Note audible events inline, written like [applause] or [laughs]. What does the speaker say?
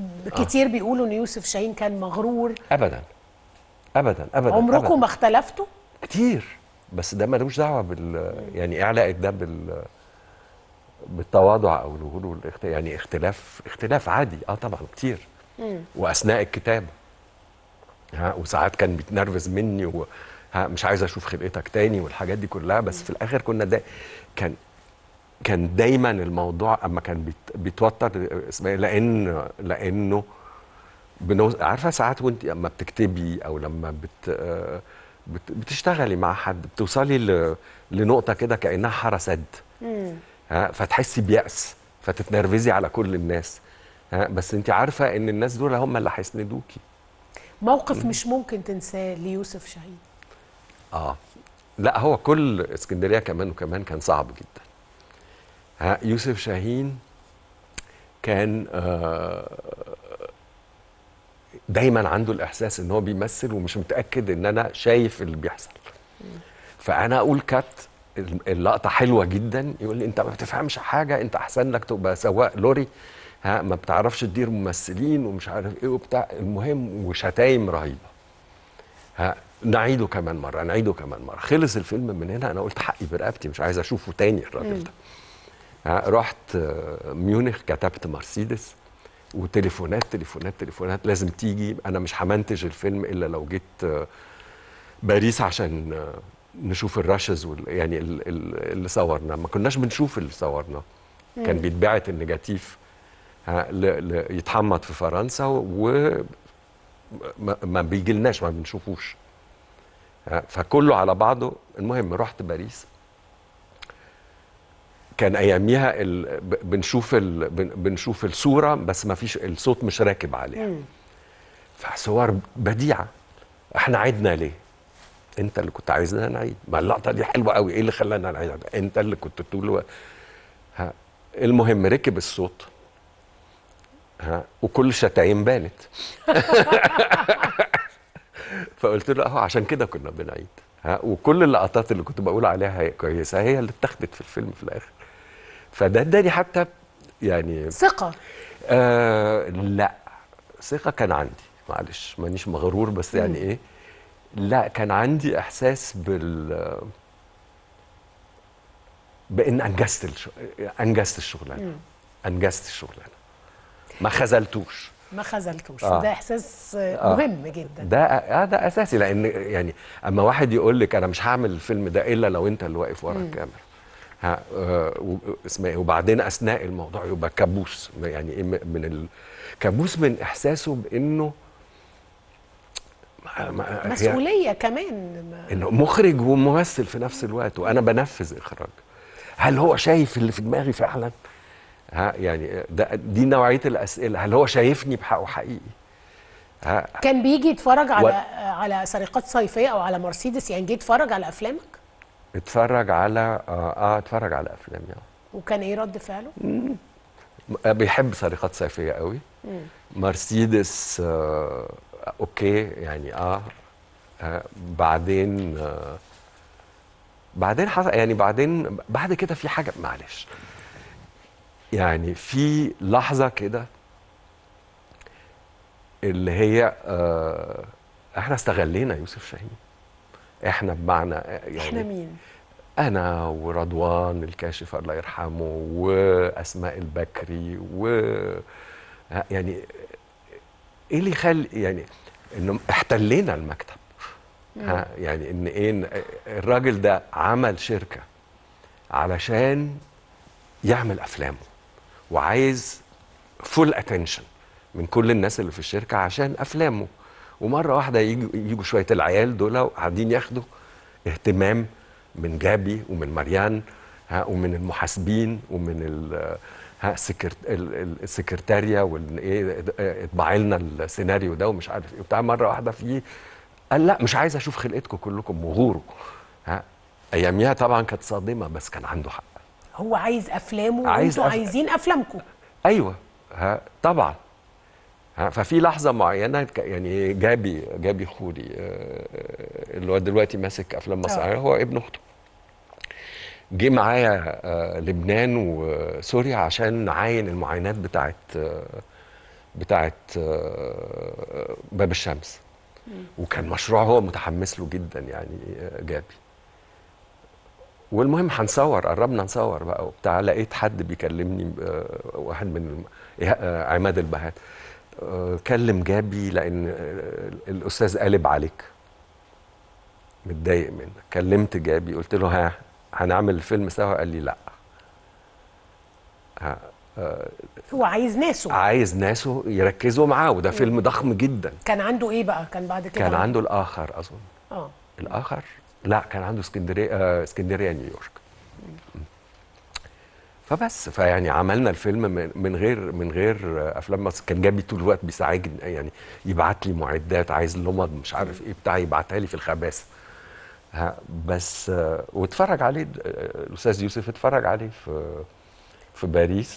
آه. كتير آه. بيقولوا ان يوسف شاهين كان مغرور ابدا ابدا ابدا عمركم ما اختلفتوا؟ كتير بس ده ملوش دعوه بال يعني ايه علاقه ده بال بالتواضع او الغلو يعني اختلاف اختلاف عادي اه طبعا كتير مم. واثناء الكتابه ها وساعات كان بيتنرفز مني و... ها مش عايز اشوف خلقتك تاني والحاجات دي كلها بس مم. في الاخر كنا ده كان كان دايما الموضوع اما كان بيتوتر اسماعيل إيه، لان لانه بنوز... عارفه ساعات وانت اما بتكتبي او لما بت... بت... بتشتغلي مع حد بتوصلي ل... لنقطه كده كانها حاره سد فتحسي بيأس فتتنرفزي على كل الناس ها بس انت عارفه ان الناس دول هم اللي هيسندوكي موقف مش ممكن تنساه ليوسف شاهين اه لا هو كل اسكندريه كمان وكمان كان صعب جدا يوسف شاهين كان آه، دايما عنده الاحساس ان هو بيمثل ومش متاكد ان انا شايف اللي بيحصل فانا اقول كات اللقطه حلوه جدا يقول لي انت ما بتفهمش حاجه انت احسن لك تبقى سواق لوري ها ما بتعرفش تدير ممثلين ومش عارف ايه وبتاع المهم وشتايم رهيبه ها نعيده كمان مره نعيده كمان مره خلص الفيلم من هنا انا قلت حقي برقبتي مش عايز اشوفه تاني الراجل ده رحت آه، ميونخ كتبت مرسيدس وتليفونات تليفونات تليفونات لازم تيجي انا مش همنتج الفيلم الا لو جيت آه، باريس عشان آه، نشوف الراشز وال يعني اللي صورنا ما كناش بنشوف اللي صورنا كان بيتبعت ل... يتحمط في فرنسا وما ما بيجيلناش ما بنشوفوش فكله على بعضه المهم رحت باريس كان اياميها ال... بنشوف ال... بنشوف الصوره بس ما فيش الصوت مش راكب عليها فصور بديعه احنا عدنا ليه انت اللي كنت عايزنا نعيد ما اللقطه دي حلوه قوي ايه اللي خلانا نعيد انت اللي كنت تقول ها المهم ركب الصوت ها وكل شتايم بانت [laughs] فقلت له اهو عشان كده كنا بنعيد ها وكل اللقطات اللي كنت بقول عليها هي كويسه هي اللي اتخذت في الفيلم في الاخر فده اداني حتى يعني ثقه آه لا ثقه كان عندي معلش مانيش مغرور بس يعني ايه لا كان عندي احساس بال بان انجزت الشغل انجزت الشغلانه انجزت الشغلانه ما خذلتوش ما خذلتوش آه. ده احساس آه. مهم جدا ده آه ده اساسي لان يعني اما واحد يقول لك انا مش هعمل الفيلم ده الا لو انت اللي واقف ورا الكاميرا ها آه، اسمها إيه، وبعدين اثناء الموضوع يبقى كابوس يعني ايه من كابوس من احساسه بانه ما مسؤوليه كمان ما انه مخرج وممثل في نفس الوقت وانا بنفذ اخراج هل هو شايف اللي في دماغي فعلا؟ ها يعني ده دي نوعيه الاسئله هل هو شايفني بحقه حقيقي ها كان بيجي يتفرج على و... على سرقات صيفيه او على مرسيدس يعني جه يتفرج على افلامك اتفرج على اه, آه اتفرج على افلام يعني وكان ايه رد فعله مم. آه، بيحب سرقات صيفيه قوي مم. مرسيدس آه اوكي يعني اه, آه بعدين آه بعدين حصل يعني بعدين بعد كده في حاجه معلش يعني في لحظه كده اللي هي آه احنا استغلينا يوسف شاهين احنا بمعنى آه، يعني احنا مين؟ انا ورضوان الكاشف الله يرحمه واسماء البكري و آه، يعني ايه اللي خل يعني انه احتلينا المكتب ها يعني ان ايه الراجل ده عمل شركه علشان يعمل افلامه وعايز فول اتنشن من كل الناس اللي في الشركه عشان افلامه ومره واحده يجوا شويه العيال دول قاعدين ياخدوا اهتمام من جابي ومن مريان ها ومن المحاسبين ومن ها السكرتاريه والايه اطبعي لنا السيناريو ده ومش عارف ايه وبتاع مره واحده في قال لا مش عايز اشوف خلقتكم كلكم وغوره ها اياميها طبعا كانت صادمه بس كان عنده حق هو عايز افلامه عايز وانتوا أف... عايزين افلامكم ايوه ها طبعا ها ففي لحظه معينه يعني جابي جابي خوري آه، آه، اللي هو دلوقتي ماسك افلام مسرحيه آه. هو ابن اخته جه معايا لبنان وسوريا عشان نعاين المعاينات بتاعت بتاعت باب الشمس وكان مشروع هو متحمس له جدا يعني جابي والمهم هنصور قربنا نصور بقى وبتاع لقيت حد بيكلمني آه، واحد من إيه، آه، عماد البهات آه، كلم جابي لان الاستاذ قالب عليك متضايق منك كلمت جابي قلت له ها هنعمل الفيلم سوا قال لي لا ها هو عايز ناسه عايز ناسه يركزوا معاه وده فيلم ضخم جدا كان عنده ايه بقى كان بعد كده كان عنده الاخر اظن اه الاخر لا كان عنده اسكندريه آه، اسكندريه نيويورك فبس فيعني عملنا الفيلم من غير من غير افلام مصر كان جابي طول الوقت بيساعدني يعني يبعت لي معدات عايز لمض مش عارف ايه بتاع يبعتها لي في الخباثه بس آه، واتفرج عليه آه، الاستاذ يوسف اتفرج عليه في في باريس